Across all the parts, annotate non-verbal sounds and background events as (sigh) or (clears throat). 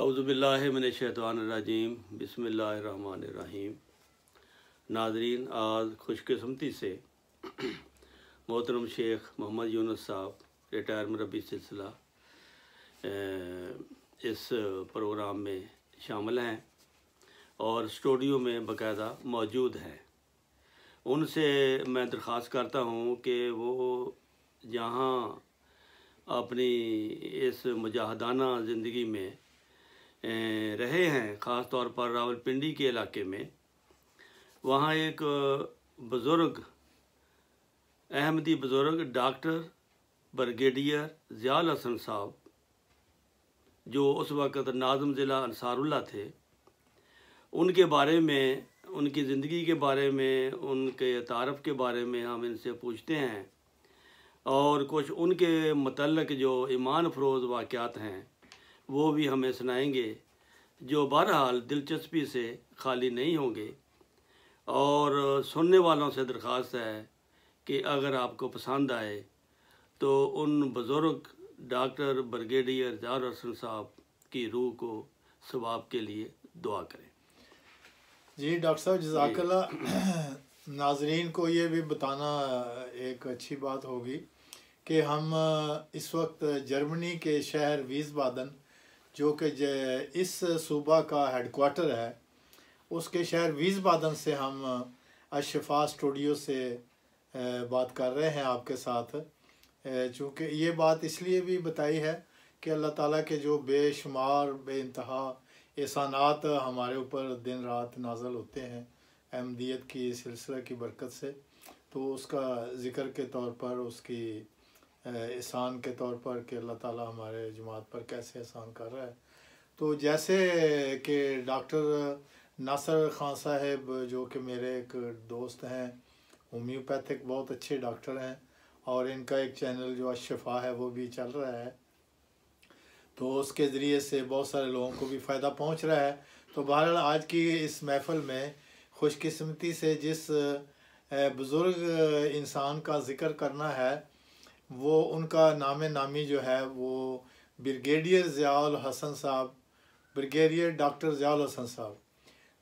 अवज़बिल्लाशैतवानरजीम बसमीम नाजरीन आज खुशकस्मती से मोहतरम शेख मोहम्मद यूनस साहब रिटायर मरबी सिलसिला इस प्रोग्राम में शामिल हैं और स्टूडियो में बाकायदा मौजूद हैं उनसे मैं दरख्वास्त करता हूँ कि वो जहाँ अपनी इस मुजाहदाना ज़िंदगी में रहे हैं ख़ास तौर पर रावलपिंडी के इलाके में वहाँ एक बुज़ुर्ग अहमदी बुज़ुर्ग डॉक्टर ब्रिगेडियर ज़ियाल हसन साहब जो उस वक़्त नाजम ज़िला अनसारुल्ला थे उनके बारे में उनकी ज़िंदगी के बारे में उनके तारफ़ के बारे में हम इनसे पूछते हैं और कुछ उनके मतलब जो ईमान फरोज़ वाक़ हैं वो भी हमें सुनाएंगे जो बहरहाल दिलचस्पी से खाली नहीं होंगे और सुनने वालों से दरख्वास्त है कि अगर आपको पसंद आए तो उन बुज़ुर्ग डॉक्टर ब्रिगेडियर जार हसन साहब की रूह को सवाब के लिए दुआ करें जी डॉक्टर साहब जजाकला (clears throat) नाजरीन को ये भी बताना एक अच्छी बात होगी कि हम इस वक्त जर्मनी के शहर वीज़बादन जो कि इस सूबा का हेडकोार्टर है उसके शहर वीज़बादन से हम अशफा स्टूडियो से बात कर रहे हैं आपके साथ चूँकि ये बात इसलिए भी बताई है कि अल्लाह ताला के जो बेशुमार बे इंतहा एहसानात हमारे ऊपर दिन रात नाजल होते हैं अहमदियत की सिलसिला की बरकत से तो उसका ज़िक्र के तौर पर उसकी एहसान के तौर पर कि अल्लाह ताला हमारे जमात पर कैसे एहसान कर रहा है तो जैसे कि डॉक्टर नासर खान साहब जो कि मेरे एक दोस्त हैं होम्योपैथिक बहुत अच्छे डॉक्टर हैं और इनका एक चैनल जो अशफा है वो भी चल रहा है तो उसके ज़रिए से बहुत सारे लोगों को भी फ़ायदा पहुंच रहा है तो बहरहाल आज की इस महफ़ल में खुशकस्मती से जिस बुज़ुर्ग इंसान का ज़िक्र करना है वो उनका नाम नामी जो है वो ब्रिगेडियर ज़ियाल हसन साहब ब्रिगेडियर डॉक्टर ज़ियाल हसन साहब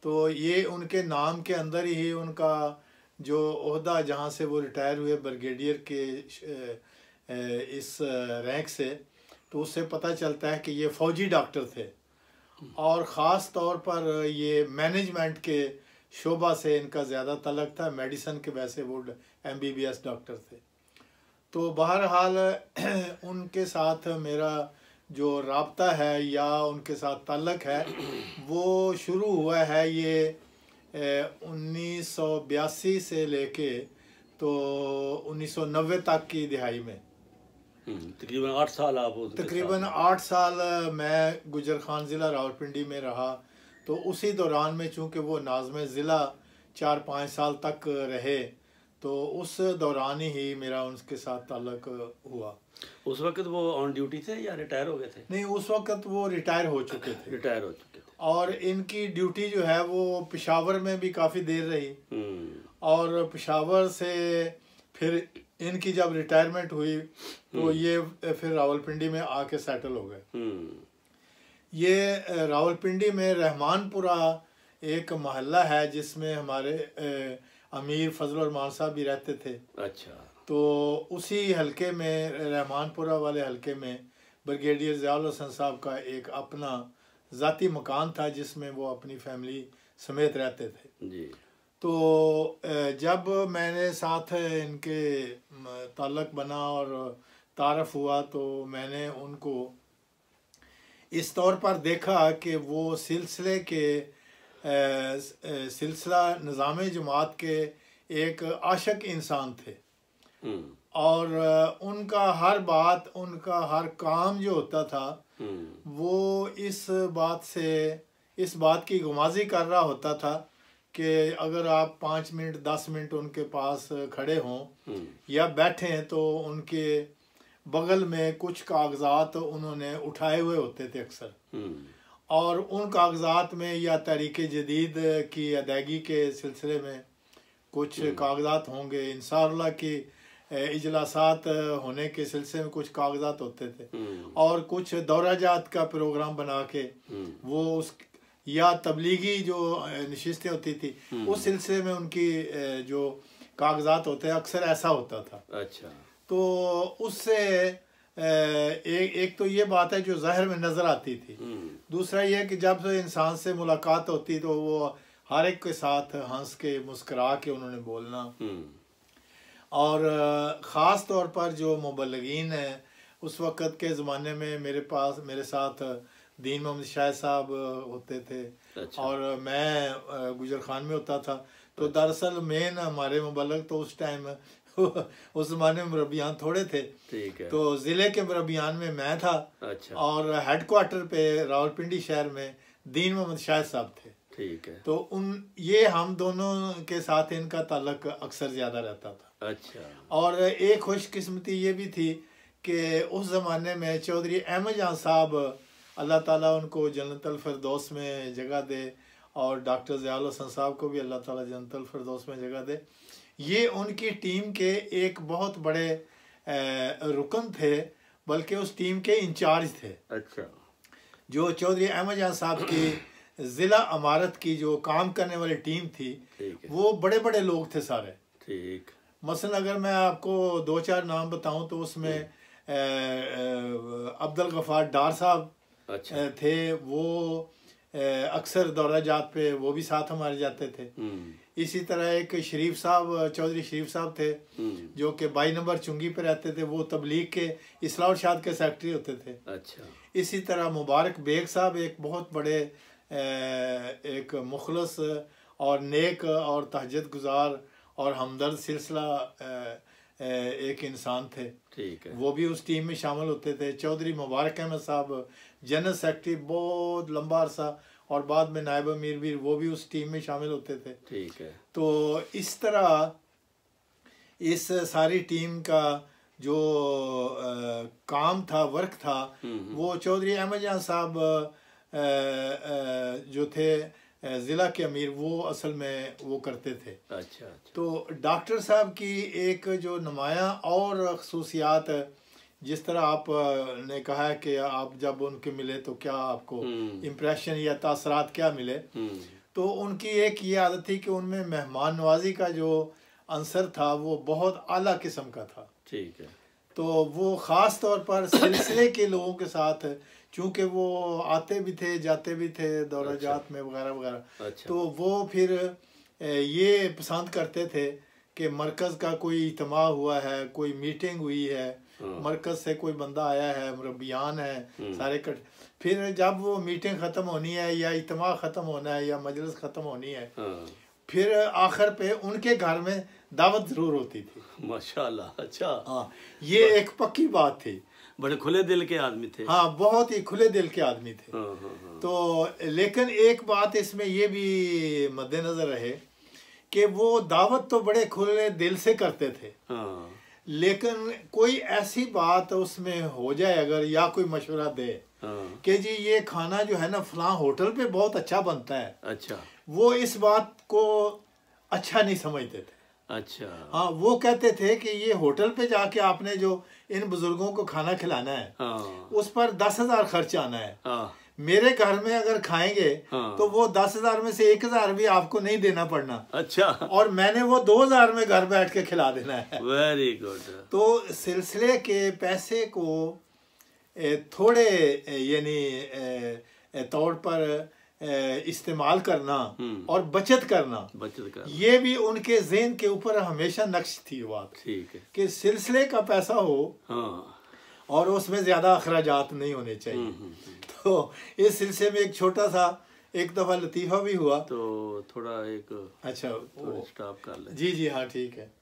तो ये उनके नाम के अंदर ही उनका जो अहदा जहाँ से वो रिटायर हुए ब्रिगेडियर के इस रैंक से तो उससे पता चलता है कि ये फ़ौजी डॉक्टर थे और ख़ास तौर पर ये मैनेजमेंट के शोबा से इनका ज़्यादा तलक था मेडिसन के वैसे वो M B B S doctor थे तो बहरहाल (clears throat) उनके साथ मेरा जो रबता है या उनके साथ ताल्लक है (clears throat) वो शुरू हुआ है ये उन्नीस सौ बयासी से लेके तो उन्नीस सौ नब्बे तक की दिहाई में हम्म, तकरीबन आठ साल आप तकरीबन आठ साल मैं गुजर खान ज़िला रावलपिंडी में रहा तो उसी दौरान में चूँकि वो नाजम ज़िला चार पाँच साल तक रहे तो उस दौरान ही मेरा उनके साथ ताल्लक हुआ उस वक्त वो ऑन ड्यूटी थे या रिटायर हो गए थे नहीं उस वक्त वो रिटायर हो चुके थे रिटायर हो चुके थे और इनकी ड्यूटी जो है वो पिशावर में भी काफ़ी देर रही हम्म। और पिशावर से फिर इनकी जब रिटायरमेंट हुई तो हम्म। ये फिर रावलपिंडी में आके सेटल हो गए हम्म। ये रावलपिंडी में रहमानपुरा एक मोहल्ला है जिसमें हमारे ए, अमीर फजल और मान साहब भी रहते थे अच्छा तो उसी हलके में रहमानपुरा वाले हलके में ब्रिगेडियर जयाल हसन साहब का एक अपना ज़ाती मकान था जिसमें वो अपनी फैमिली समेत रहते थे जी तो जब मैंने साथ इनके ताल्लक बना और तारफ़ हुआ तो मैंने उनको इस तौर पर देखा कि वो सिलसिले के सिलसिला निज़ाम जमात के एक आशक इंसान थे हम्म। और उनका हर बात उनका हर काम जो होता था हम्म। वो इस बात से इस बात की गुमाजी कर रहा होता था कि अगर आप पाँच मिनट दस मिनट उनके पास खड़े हों हम्म। या बैठे हैं तो उनके बगल में कुछ कागजात उन्होंने उठाए हुए होते थे अक्सर और उन कागजात में या तहरीक जदीद की अदायगी के सिलसिले में कुछ हम्म। कागजात होंगे शाह की इजलासात होने के सिलसिले में कुछ कागजात होते थे हम्म। और कुछ दौरा जात का प्रोग्राम बना के हम्म। वो उस या तबलीगी जो नशस्तें होती थी उस सिलसिले में उनकी जो कागजात होते हैं अक्सर ऐसा होता था अच्छा तो उससे एक एक तो ये बात है जो जहर में नज़र आती थी दूसरा ये कि जब इंसान से मुलाकात होती तो वो हर एक के साथ हंस के मुस्करा के उन्होंने बोलना हम्म। और ख़ास तौर पर जो मुबलगिन है उस वक़्त के ज़माने में मेरे पास मेरे साथ दीन मोहम्मद शाह साहब होते थे अच्छा। और मैं गुजर खान में होता था तो अच्छा। दरअसल मेन हमारे मुबलक तो उस टाइम तो (laughs) उस जमाने में मुरबियान थोड़े थे ठीक है तो ज़िले के मुरबियान में मैं था अच्छा और हेड क्वार्टर पे रावलपिंडी शहर में दीन मोहम्मद शाह साहब थे ठीक है तो उन ये हम दोनों के साथ इनका ताल्लक अक्सर ज़्यादा रहता था अच्छा और एक खुशकिस्मती ये भी थी कि उस ज़माने में चौधरी अहमद जहाँ साहब अल्लाह ताला उनको जन्नतल फिरदौस में जगह दे और डॉक्टर जयाल हसन साहब को भी अल्लाह ताला जनतल फरदोस में जगह दे ये उनकी टीम के एक बहुत बड़े रुकन थे बल्कि उस टीम के इंचार्ज थे अच्छा जो चौधरी अहमद जहाँ साहब की (clears throat) ज़िला अमारत की जो काम करने वाली टीम थी वो बड़े बड़े लोग थे सारे ठीक मसलन अगर मैं आपको दो चार नाम बताऊं तो उसमें अब्दुल गफ़ार डार साहब अच्छा। थे वो अक्सर दौरा जात पे वो भी साथ हमारे जाते थे हम्म। इसी तरह एक शरीफ साहब चौधरी शरीफ साहब थे हम्म। जो कि बाई नंबर चुंगी पे रहते थे वो तबलीग के इस्लाह शाद के सेक्रेटरी होते थे अच्छा इसी तरह मुबारक बेग साहब एक बहुत बड़े एक मुखलस और नेक और तहजद गुजार और हमदर्द सिलसिला एक इंसान थे ठीक है वो भी उस टीम में शामिल होते थे चौधरी मुबारक अहमद साहब जनरल सेक्रेटरी बहुत लंबा अरसा और बाद में नायब अमीर भी वो भी उस टीम में शामिल होते थे ठीक है तो इस तरह इस सारी टीम का जो आ, काम था वर्क था हम्म, हम्म। वो चौधरी अहमद जहाँ साहब जो थे ज़िला के अमीर वो असल में वो करते थे अच्छा, अच्छा। तो डॉक्टर साहब की एक जो नुमाया और खसूसियात जिस तरह आप ने कहा कि आप जब उनके मिले तो क्या आपको इम्प्रेशन हम्म। या तसरा क्या मिले हम्म। तो उनकी एक ये आदत थी कि उनमें मेहमान नवाजी का जो अंसर था वो बहुत अला किस्म का था ठीक है तो वो ख़ास तौर पर सिलसिले के लोगों के साथ चूंकि वो आते भी थे जाते भी थे दौरा अच्छा। जात में वगैरह वगैरह अच्छा। तो वो फिर ये पसंद करते थे कि मरकज़ का कोई इजमा हुआ है कोई मीटिंग हुई है हाँ। मरकज़ से कोई बंदा आया है मुरबियान है हम्म। सारे कट फिर जब वो मीटिंग ख़त्म होनी है या इतम ख़त्म होना है या मजलस ख़त्म होनी है हाँ। फिर आखिर पे उनके घर में दावत ज़रूर होती थी माशाल्लाह अच्छा हाँ ये एक पक्की बात थी बड़े खुले दिल के आदमी थे हाँ बहुत ही खुले दिल के आदमी थे हाँ, हाँ, हाँ, तो लेकिन एक बात इसमें ये भी मद्देनजर रहे कि वो दावत तो बड़े खुले दिल से करते थे हाँ। लेकिन कोई ऐसी बात उसमें हो जाए अगर या कोई मशवरा दे हाँ। कि जी ये खाना जो है ना फला होटल पे बहुत अच्छा बनता है अच्छा वो इस बात को अच्छा नहीं समझते थे अच्छा हाँ वो कहते थे कि ये होटल पे जाके आपने जो इन बुजुर्गों को खाना खिलाना है हाँ। उस पर दस हजार खर्च आना है हाँ। मेरे घर में अगर खाएंगे हाँ। तो वो दस हजार में से एक हजार भी आपको नहीं देना पड़ना अच्छा और मैंने वो दो हजार में घर बैठ के खिला देना है वेरी गुड तो सिलसिले के पैसे को थोड़े यानी तौर पर इस्तेमाल करना हम्म। और बचत करना बचत करना ये भी उनके जेन के ऊपर हमेशा नक्श थी बात ठीक है कि सिलसिले का पैसा हो हाँ। और उसमें ज़्यादा अखराज नहीं होने चाहिए हम्म, हम्म, तो इस सिलसिले में एक छोटा सा एक दफ़ा लतीफ़ा भी हुआ तो थोड़ा एक अच्छा स्टॉप कर ले जी जी हाँ ठीक है